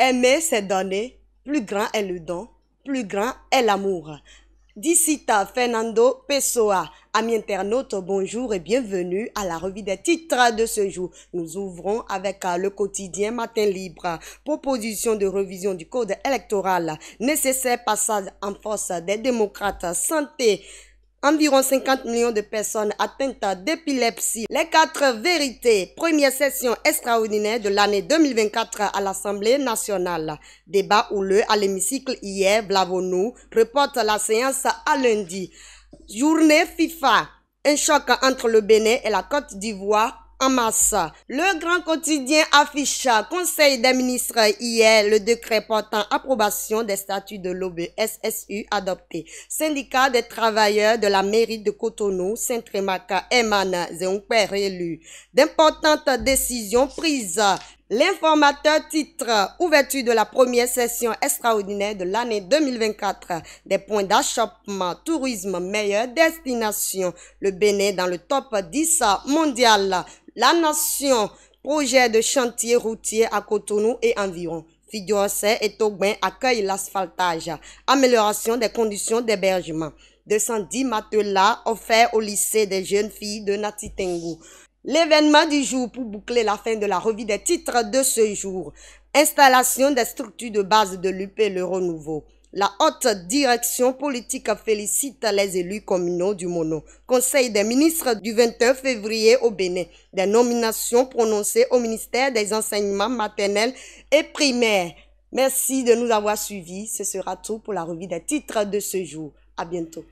Aimer, c'est donner. Plus grand est le don, plus grand est l'amour. Dicita Fernando Pessoa. Amis internautes, bonjour et bienvenue à la revue des titres de ce jour. Nous ouvrons avec euh, le quotidien Matin Libre. Proposition de revision du code électoral. Nécessaire passage en force des démocrates. Santé. Environ 50 millions de personnes atteintes d'épilepsie. Les quatre vérités. Première session extraordinaire de l'année 2024 à l'Assemblée nationale. Débat houleux à l'hémicycle hier. Blavonou reporte la séance à lundi. Journée FIFA. Un choc entre le Bénin et la Côte d'Ivoire en Le grand quotidien affiche Conseil des ministres hier le décret portant approbation des statuts de l'OBSSU adopté. Syndicat des travailleurs de la mairie de Cotonou, saint et Eman père élu. D'importantes décisions prises L'informateur titre ouverture de la première session extraordinaire de l'année 2024 des points d'achoppement tourisme meilleure destination. Le Bénin dans le top 10 mondial. La nation projet de chantier routier à Cotonou et environ. Figueroa et Togben accueillent l'asphaltage. Amélioration des conditions d'hébergement. 210 matelas offerts au lycée des jeunes filles de Natitengu. L'événement du jour pour boucler la fin de la revue des titres de ce jour. Installation des structures de base de l'UP le renouveau. La haute direction politique félicite les élus communaux du Mono. Conseil des ministres du 21 février au Bénin. Des nominations prononcées au ministère des enseignements maternels et primaires. Merci de nous avoir suivis. Ce sera tout pour la revue des titres de ce jour. À bientôt.